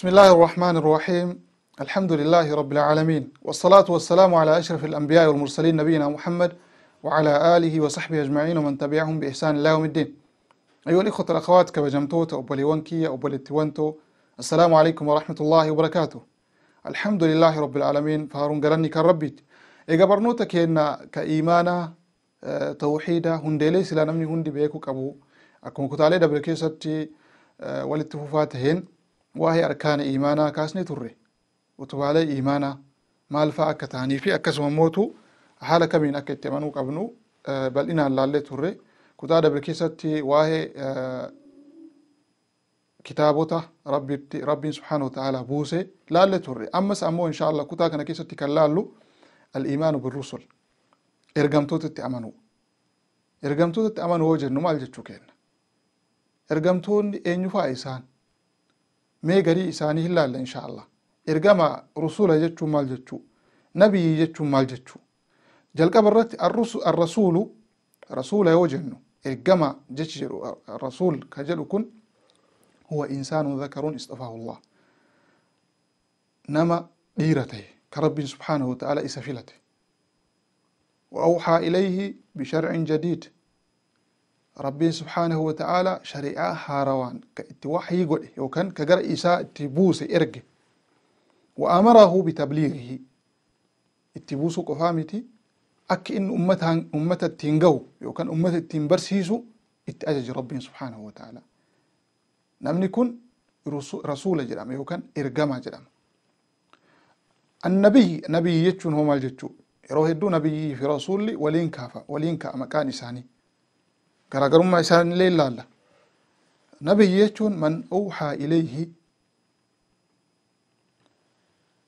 بسم الله الرحمن الرحيم الحمد لله رب العالمين والصلاة والسلام على أشرف الأنبياء والمرسلين نبينا محمد وعلى آله وصحبه أجمعين ومن تبعهم بإحسان الله يوم الدين أيها الإخوة الأخوات كبجمتوت أو بليونكي أو بليتوانتو السلام عليكم ورحمة الله وبركاته الحمد لله رب العالمين فهارون قرني إيقا برنوتك إن كإيمانا آه، توحيدا هندي ليس لا نمني هندي بيكو كابو أكون كتالي دبل كيساتي آه، والتفوفاتهن waa'ee arkaana iimaanaa kaasnee turre utubaalee iimaanaa maal akka ta'anii fi akkasumammotu haala kamiin akka itti amanuu qabnu bal'inaan laallee turre kutaa dabre keessatti waa'ee kitaabota rabbitti rabbiin subhaana wa ta'aalaa buuse laallee turre ammas ammoo inshaallah kutaa kana keessatti kan laallu al-iimaanu birrusul ergamtootatti amanu ergamtootatti amanu hoo jennu maal jechuu kenna ergamtoonni eenyu isaan mee garii isaanii hin laalle insha allah ergama rusula jechuun maal jechuu nabiyyi jechuun maal jechuu jalqaba irratti arrasuulu rasuula yoo jennu ergama jechi jedhu rasuul ka jedhu kun huwa insaanun dhakaruun istafaahu allah nama dhiira ta'e ka rabbiin subhaanahu wa ta'ala isa filate wa awxaa ilayhi bisharcin jadiid rabbiin subhaanahu wa ta'aalaa shari'aa haarawaan ka itti waxyii godhe yookaan ka gara isaa itti buuse erge wa amarahu bitabliigihi itti buusuu qofaa miti akki inni ummataan ummata ittiin gahu yookaan ummata ittiin barsiisu itti ajaje rabbiin subhaanahu wa ta'aalaa namni kun rasuula jedhama yookaan ergamaa jedhama annabiy nabiy jechuun hoo maal jechuu yeroo hedduu nabiyyii fi rasuulli waliin kaafa waliin ka'a maqaan isaanii garaagarummaa isaanillee ilaalla nabiyyi jechuun man uuxaa ilayhi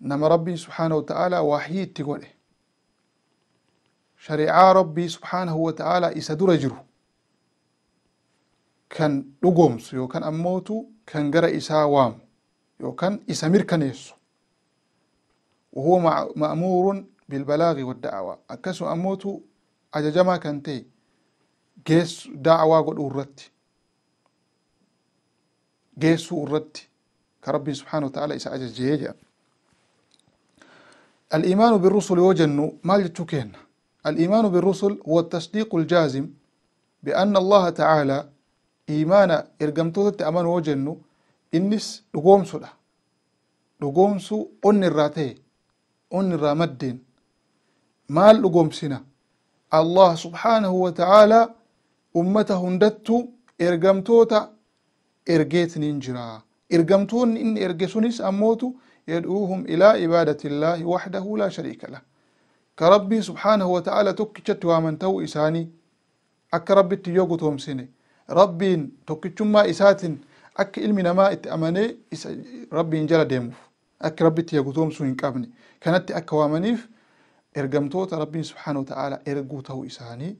nama rabbiin subxaanahu wa ta'aalaa waahyii itti godhe shariicaa rabbii subxaanahu wa ta'aalaa isa dura jiru kan dhugoomsu yookaan ammootu kan gara isaa waamu yookaan isa mirkaneessu وهو مأمور بالبلاغ والدعوة أكسو أموت أججما كنتي geessu da'awaa godhu irratti geessuu irratti ka rabbiin subxaana wa isa ajajee jedha الإيمان بالرسل وجنو ما لتكين الإيمان بالرسل هو التصديق الجازم بأن الله تعالى إيمانا إرقمتوت أمان وجنو إنس لقوم سودا لقوم سو أن الراتي أن الرامدين ما لقوم سنا الله سبحانه وتعالى ummata hundattu ergamtoota ergeetiniin jira ergamtoonni inni erge sunis ammootu yad'uuhum ilaa ibaadati illaahi waxdahu laa shariika lah ka rabbii subxaanahu wata'aalaa tokkichatti waaman ta'uu isaanii akka rabbitti yoo gutoomsine rabbiin tokkichummaa isaatiin akka ilmi namaa itti amanee isa rabbiin jala deemuuf akka rabbitti yaa gutoomsuu hin qabne kanatti akka waamaniif ergamtoota rabbiin subxaanahu wata'aalaa erguu ta'uu isaanii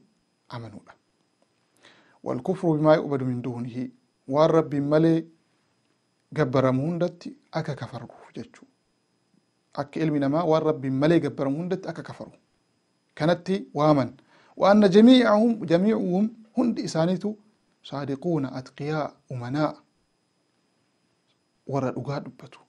amanuudha والكفر بما يؤبد من دونه waan rabbiin malee gabbaramu hundatti akka kafarruuf jechuu akka ilmi namaa waan rabbiin malee gabbaramu hundatti akka kafaru kanatti waaman waanna jamiicahum jamiicuhum hundi isaaniitu saadiquuna atqiyaa umanaa warra dhugaa dubbatu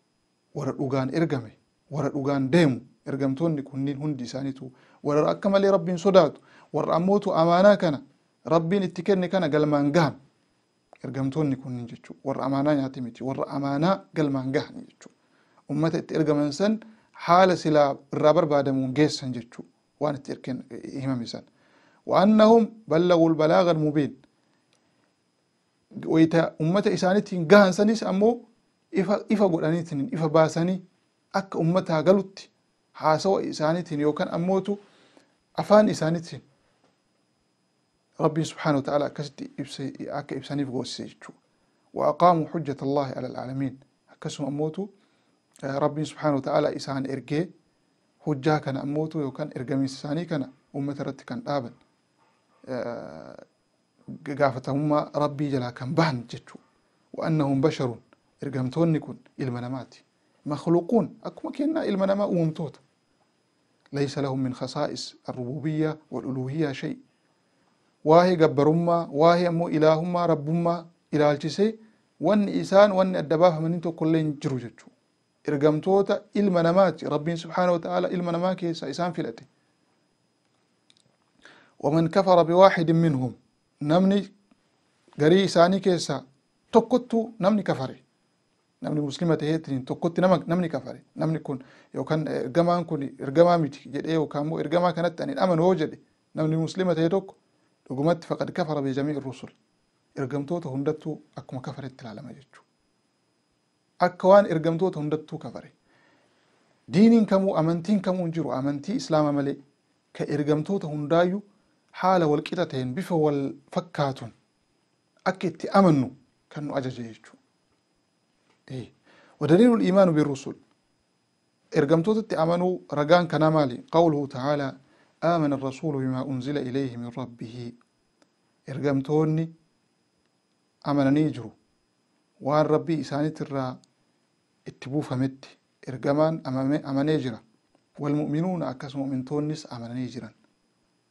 warra dhugaan ergame warra dhugaan deemu ergamtoonni kunniin hundi isaaniitu warra akka malee rabbiin sodaatu warra ammootu amaanaa kana rabbiin itti kenne kana galmaan gahan ergamtoonni kunniin jechuudha warra amaanaa nyaate warra amaanaa galmaan gahan jechuudha ummata itti ergaman san haala silaa irraa barbaadamuun geessan jechuudha waan itti eh, himame san waannahum ballagul balaagan mubiin wayita ummata isaaniitiin gahan sanis ammoo ifa ifa godhaniitiin ifa baasanii akka ummataa galutti haasawa isaaniitiin yookaan ammotu afaan isaaniitiin ربي سبحانه وتعالى كسد إبس أك إبسانيف غوسيجتو وأقاموا حجة الله على العالمين كسم أموتو آه، ربي سبحانه وتعالى إسان إرجي حجة كان أموتو يو يوكان إرجمي ساني كان أمة رت كان آبل آه، قافتهم ربي جلا كان بهن جتو وأنهم بشر إرجمتون يكون المنامات مخلوقون أكما كنا المنامات أمتوت ليس لهم من خصائص الربوبية والألوهية شيء واهي غبرمما واهي مو الههما ربمما الى التسي وان انسان وان الدباف من انت كلين جروجو ارغمتوتا علم نمات ربي سبحانه وتعالى علم نماك انسان فيلتي ومن كفر بواحد منهم نمني غري ساني كيسا توكتو نمني كفري نمني مسلمة هيتين توكتو نمك نمني كفري نمني كون يو كان غمان كوني ارغما ميتي جدي يو كان مو ارغما كانت ان امن وجدي نمني مسلمة هيتوكو dhugumatti faqad kafara bijamii rusul ergamtoota hundattuu akkuma kafaretti ilaalama jechuudha. Akka waan ergamtoota hundattuu kafare diiniin kamuu amantiin kamuu hin jiru amantii islaama malee ka ergamtoota hundaayyuu haala wal qixa ta'een bifa wal fakkaatuun akka itti amannu kan nu ajaje jechuudha. Wadaliilul imaanu birusul ergamtootatti amanuu ragaan kanaa maali? Qawluhu ta'aalaa آمن الرسول بما أنزل إليه من ربه إرقمتوني آمن نيجرو وان ربي إساني ترى اتبوف مت إرغمان أمني نيجرا والمؤمنون أكس مؤمن تونس آمن نيجرا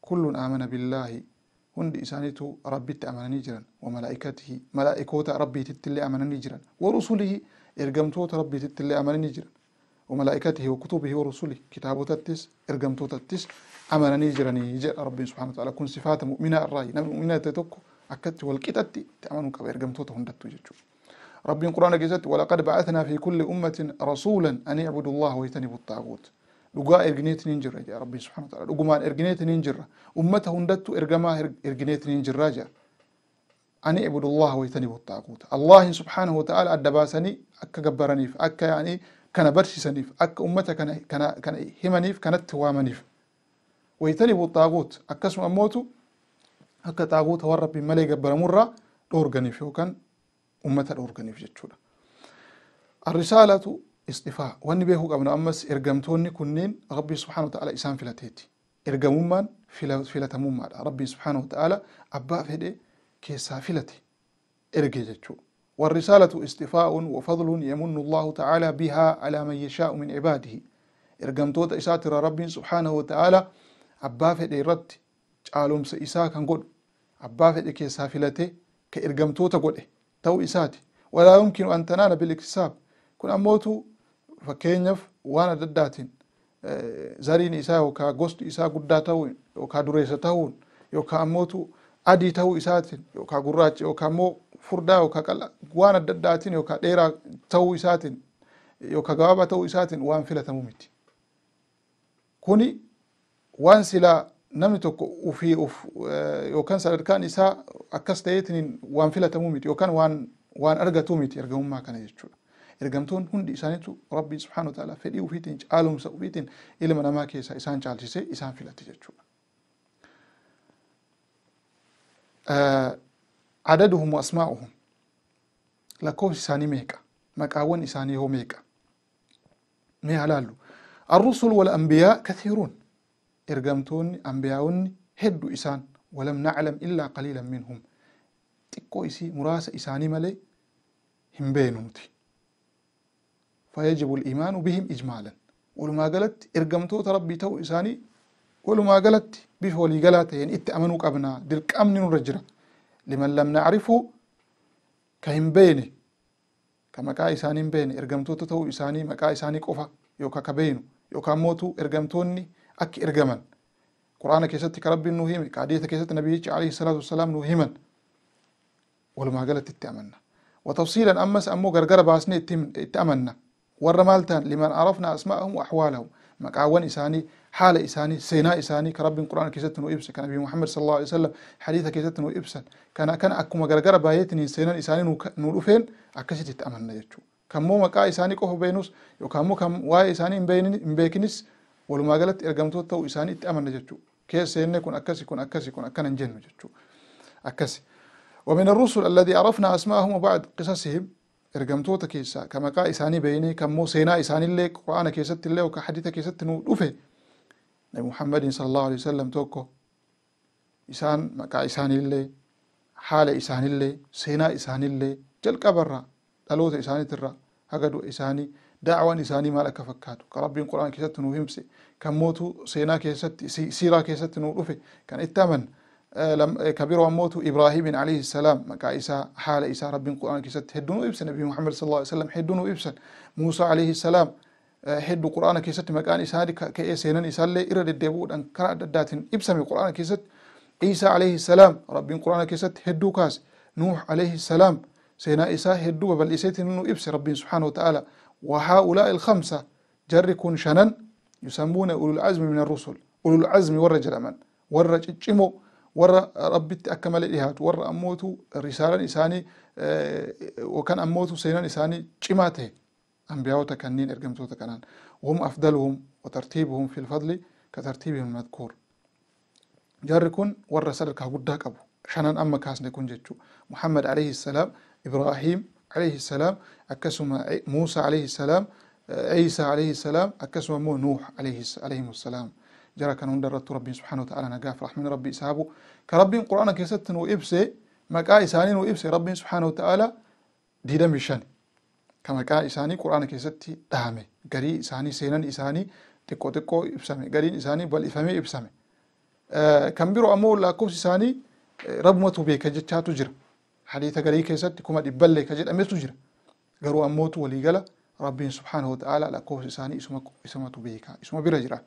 كل آمن بالله هند إسانيتو ربي تأمن نيجرا وملائكته ملائكوت ربي تتلي آمن نيجرا ورسله إرقمتوت ربي تتلي آمن نيجرا وملائكته وكتبه ورسله كتاب تتس إرقم تتس عمل نيجراني جاء ربي سبحانه وتعالى كن صفات مؤمنة الرأي نعم مؤمنة تتوكو أكدت والكتاتي تعملوا كبير إرقم ربي القرآن قيسات ولقد بعثنا في كل أمة رسولا أن يعبدوا الله ويتنبوا الطاغوت لقاء إرقنيت نينجر يا ربي سبحانه وتعالى لقمان إرقنيت نينجر أمته هندتو إرقما إرقنيت نينجر راجع أن يعبدوا الله ويتنبوا الطاغوت الله سبحانه وتعالى أدباسني أكا قبرني أكا يعني kana barsiisaniif akka ummata kana himaniif kanatti waamaniif waytanibu xaaguut akkasuma ammootu akka xaaguuta warra rabbiin malee gabbaramurraa dhoorganiif yookaan ummata dhoorganiif jechuudha. Arrisaalatu istifaa wanni beekuu qabnu ammas ergamtoonni kunneen rabbii subhaanahu ta'ala isaan filateeti. Ergamummaan filatamummaadha. Rabbiin subhaanahu ta'ala abbaa fedhe keessaa filate erge jechuudha. والرسالة استفاء وفضل يمن الله تعالى بها على من يشاء من عباده إرقمتوت إساتر رب سبحانه وتعالى أبا فدي رد قالوا سإساء كان قد أبا فدي كيسا فلته كإرقمتوت قد تو إساتي ولا يمكن أن تنال بالاكتساب كن أموتو فكينف وانا دداتين آه، زارين إساء وكا gosti إساء guddaa وكا yookaan وكا أموتو adii ta'uu isaatiin yookaan gurraacha yookaan immoo furdaa yookaan qal'a waan adda addaatiin yookaan dheeraa ta'uu isaatiin yookaan gabaabaa ta'uu isaatiin waan filatamu miti. Kuni waan silaa namni tokko ufii uf eh, yookaan sadarkaan isaa akkas ta'eetiin waan filatamu miti yookaan waan waan argatu miti ergamummaa kana jechuudha. Ergamtoon hundi isaaniitu Rabbii subhaanahu wa ta'ala fedhii ufiitiin caalumsa ufiitiin ilma namaa keessaa isaan caalchisee isaan filate jechuudha. آه، عددهم وأسماؤهم لكو إساني ميكا مكاون إساني هو ميكا مي هلالو الرسل والأنبياء كثيرون إرقمتون أنبياؤن هدو إسان ولم نعلم إلا قليلا منهم تكو إسي مراسة إساني ملي هم بينوتي فيجب الإيمان بهم إجمالا ولما قالت إرقمتو تربي تو إساني walumaa galatti bifa waliigalaa ta'een itti amanuu qabnaa dirqamni nurra jira liman lam nacrifu ka hin beeyne ka maqaa isaanii hin beeyne ergamtoota ta'uu isaanii maqaa isaanii qofa yookaan ka beeynu yookaan mootu ergamtoonni akki ergaman quraana keessatti ka rabbiin nuu hime ka hadiisa keessatti nabiyyichi alayhi salaatu wasalaam nuu himan walumaa galatti itti amanna watafsiilan ammas ammoo gargara baasnee itti amanna warra maal ta'an liman arafna asmaa'ahum wa axwaalahum maqaawwan حال إساني سيناء إساني كرب قرآن كيستن وإبس كان أبي محمد صلى الله عليه وسلم حديث كيستن وإبس كان كان أكو مقرقر بايتني سيناء إساني أكسي تتأمن تأمن يجو مو مكا إساني قف بينوس يو مو كم واي إساني مبيكنس ولما قالت إرقمتو التو إساني تأمن يجو كيس سيناء كون أكسي كون أكسي كون أكنا نجن يجو أكسي ومن الرسل الذي عرفنا أسماءهم وبعد قصصهم إرقمتو تكيسا كما قا إساني بيني كم مو سيناء إساني اللي قرآن illee اللي hadiisa keessatti nuu dhufe nabi muhammadin sallallahu alaihi wasallam tokko isaan maqaa isaanillee haala isaanillee seenaa isaanillee jalqabarraa dhaloota isaaniitirraa haga du'a isaanii da'awaan isaanii maal akka fakkaatu kan rabbiin quraan keessatti nuu himse kan mootu seenaa keessatti siiraa keessatti nuu dhufe kan itti aman ka biroo mootu ibraahimin alayhi salaam maqaa isaa haala isaa rabbiin quraan keessatti hedduu nuu ibsan nabi muhammad sallallahu alaihi wasallam hedduu nuu ibsan muusaa alayhi salaam هدو قرآن كيست مكان إيسا هدي كيسينان إيسا اللي إرد الدبود أن كرا داتين إبسامي قرآن كيست إيسا عليه السلام ربين قرآن كيست هدو كاس نوح عليه السلام سينا إيسا هدو بل إيسيتين إنو إبسي ربين سبحانه وتعالى وهؤلاء الخمسة جركون شنن يسمون أولو العزم من الرسل أولو العزم ورى جلمان ورى جمو ورى ربي تأكمل إيهات ورى أموتو رسالة إساني وكان أموتو سينا إساني جماته أنبياء كنين إرجم توتا وهم أفضلهم وترتيبهم في الفضل كترتيبهم المذكور جاركون كن والرسالة كهبودا كابو شنان أما كاس نكون جتشو محمد عليه السلام إبراهيم عليه السلام أكسما موسى عليه السلام آه، عيسى عليه السلام أكسما نوح عليه عليهم السلام جرى كان درت ربي سبحانه وتعالى نقاف رحمن ربي إسابه كربي قرآن كيستن وإبسي مكاي سانين وإبسي ربي سبحانه وتعالى ديدم بشاني كما كان إساني قرآن كيستي دهامي غري إساني سينان إساني تكو تكو إبسامي غري إساني بل إفامي إبسامي آه كم برو أمو لاكو إساني رب ما توبي كجد تاتو جر حديث غري كيستي كما دي بل كجد أمي تجر غرو أمو تولي غلا رب سبحانه وتعالى لاكو إساني إسما, إسما توبي كا إسما برا جرا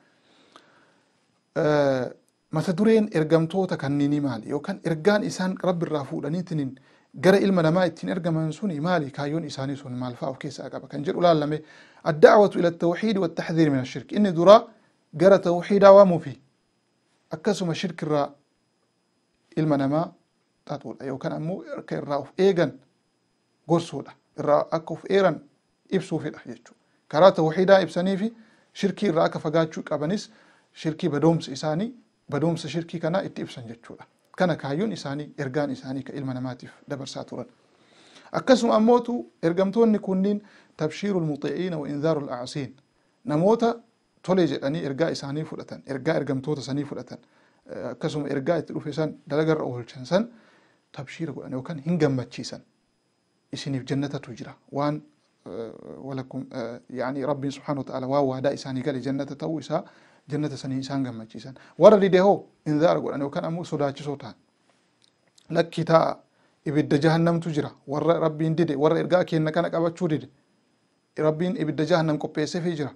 آه مثل دورين إرغم تو تكنيني مالي يو كان إرغان إسان رب الرافو لنين جرى إلما لما يتين أرجع من سوني مالي كايون إساني سوني مالفا أو كيس أجابة كان جر ولا لما الدعوة إلى التوحيد والتحذير من الشرك إن درا جرى توحيد عوام فيه أكسم شرك الراء إلما لما تقول أيو كان مو كان راء في إيجن قرصولة الراء أكف إيران إبسو في الأحيات كرا توحيدا إبساني في شركي الراء كفقات شوك أبنس شركي بدومس إساني بدومس شركي كنا إتي إبسان جتشولة kana kaayyoon isaanii ergaan isaanii ka ilma namaatiif dabarsaa turan akkasuma ammootu ergamtoonni kunniin tabshiirul muxi'iina wa inzaarul aasiin namoota tolee jedhanii ergaa isaanii fudhatan ergaa ergamtoota isaanii fudhatan akkasuma ergaa itti dhufeesan, san dalagarra oolchan san tabshiira godhan yookaan hin gammachiisan isiniif jannatatu jira waan walakkum yaani rabbiin subhaanahu waa waadaa isaanii gale jannata ta'uu isaa jannata sanii isaan gammachiisan warra dide hoo inzaara godhan yookaan ammoo sodaachisoo ta'an lakki taa'a ibidda jahannamtu jira warra rabbiin dide warra ergaa kenna kana qabachuu dide rabbiin ibidda jahannam qopheessefii jira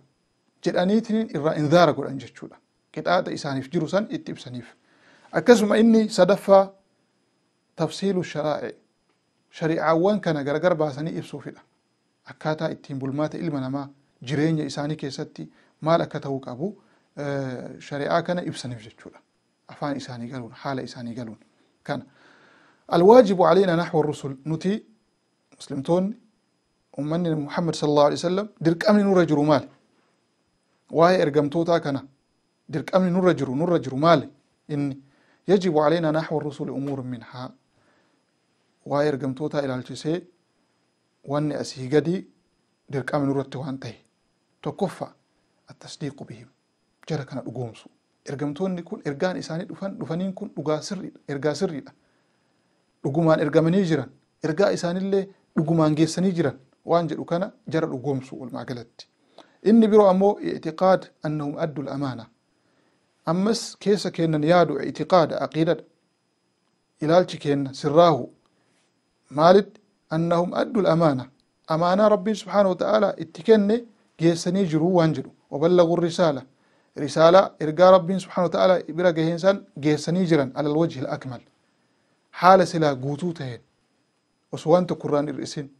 jedhaniitiin irraa inzaara godhan jechuudha qixaaxa isaaniif jiru san itti ibsaniif akkasuma inni sadaffaa tafsiilu sharaa'i shari'aawwan kana gargar baasanii ibsuufidha akkaataa ittiin bulmaata ilma namaa jireenya isaanii keessatti maal akka ta'uu qabu شريعة كان يبسن بجتولا أفان إساني قالون حال إساني قالون كان الواجب علينا نحو الرسل نتي مسلمتون أمني محمد صلى الله عليه وسلم درك أمن نور جرو مالي واي إرقم توتا كان درك أمن نور جرو نور جرو مالي إن يجب علينا نحو الرسل أمور منها واي إرقم توتا إلى الجسي وأن أسهي قدي درك أمن نور التوانتي تكفى التصديق بهم jara kana dhugoomsu ergamtoonni kun ergaan isaanii dhufan dhufaniin kun dhugaa sirriidha ergaa sirriidha dhugumaan ergamanii jiran ergaa isaanillee dhugumaan geessanii jiran waan jedhu kana jara dhugoomsu walumaa galatti inni biroo ammoo i'tiqaad annahum addul amaana ammas keessa kennan yaadu i'tiqaada aqiidadha ilaalchi kenna sirraahu maalit annahum addul amaana amaanaa rabbiin subhaanahu wa ta'aalaa itti kenne geessanii jiruu waan jedhu وبلغوا الرسالة risaalaa ergaa rabbiin subxana wataaalaa bira gaheen san geessanii jiran alal wajhi alakmal haala silaa guutuu taheen osoo waan tokko irraan hir'isin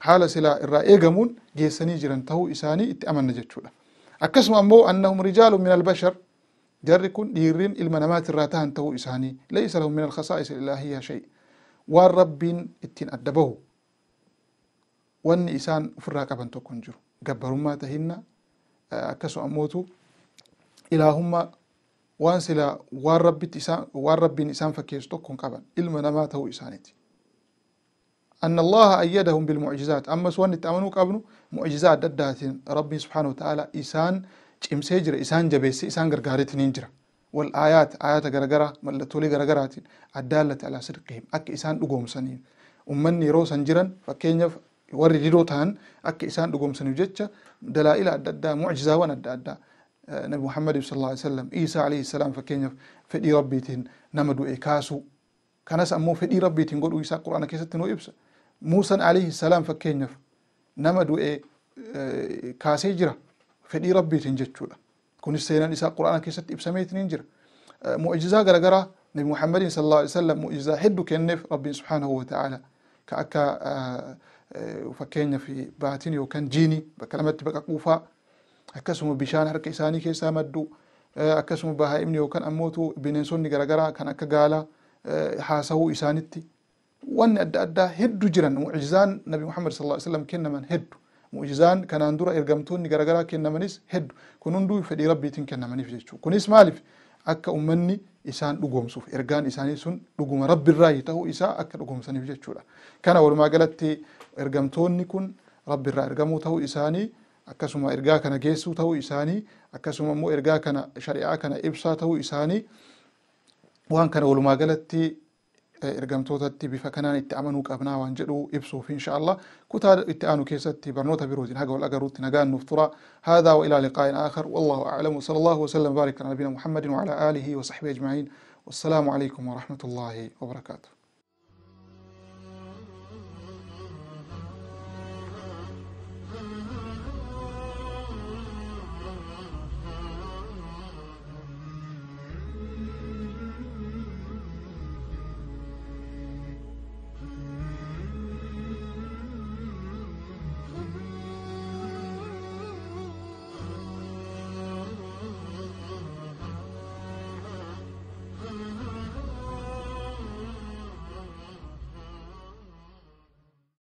haala silaa irraa eegamuun geessanii jiran tahuu isaanii itti amanna jechuudha akkasuma ammoo annahum rijaalun min albashar jarri kun dhiirriin ilma namaatirraa tahan tahuu isaanii laysa lahum min alkhasaa'is ilaahiyaa shay waan rabbiin ittiin adda bahu wanni isaan ofirraa qaban tokko hin jiru gabbarummaa tahinna akkasuma ammootu إلهما وانسلا وارب وارب إنسان فكيس تكون قبل إلما نماته إسانتي أن الله أيدهم بالمعجزات أما سوان التأمنو قبل معجزات ددات ربي سبحانه وتعالى إسان إمسجر إسان جبس إسان غرغارت ننجر والآيات آيات غرغرة ملتولي غرغرات الدالة على صدقهم أك إسان أقوم سنين أمني روسا جرا فكينف وري ريروتان أك إسان أقوم سنين جتش دلائل الددات معجزة وان الددات آه، نبي محمد صلى الله عليه وسلم عيسى عليه السلام فكين فدي ربيتين نمدو اي كاسو كان سمو فدي ربيتين غدو عيسى قران كيستن ويبس موسى عليه السلام فكين نمدو اي آه، كاسيجرا فدي ربيتين جتشولا كون السينان عيسى قران كيست ابسميتين نجر آه، معجزه غرغرا نبي محمد صلى الله عليه وسلم معجزه حد كين ربي سبحانه وتعالى كاكا فكين في باتين وكان جيني بكلمات بكا كوفا akkasuma bishaan harka isaanii keessaa maddu eh, akkasuma bahaa'imni yookaan ammootu bineensonni garaa kan akka gaala eh, haasawuu isaanitti waan adda addaa hedduu jiran mucjizaan nabi muhammad sallallahu alaihi wasallam kennaman hedduu mucjizaan kanaan dura ergamtoonni garaa kennamanis hedduu kun hunduu fedhii rabbiitiin kennamaniif jechuudha kunis maaliif akka ummanni isaan dhugoomsuuf ergaan isaanii sun dhuguma isaa akka dhugoomsaniif jechuudha kana walumaa galatti ergamtoonni kun rabbiirraa ergamuu ta'uu isaanii. akkasuma ergaa kana geessuu ta'uu isaanii akkasuma immoo ergaa kana shari'aa kana ibsaa ta'uu isaanii waan kana walumaa galatti ergamtootatti bifa kanaan itti amanuu qabnaa waan jedhu ibsuuf insha Allah kutaa itti aanu keessatti barnoota birootiin haga wal agaruutti nagaan nuuf tura haadaa wa ilaa liqaa'in aakhar wallahu a'lamu sallallahu allahu wasallam baarik ala nabina muhammadin wa ala alihi wa sahbihi ajma'iin wassalaamu alaikum wa rahmatullahi wa barakaatuh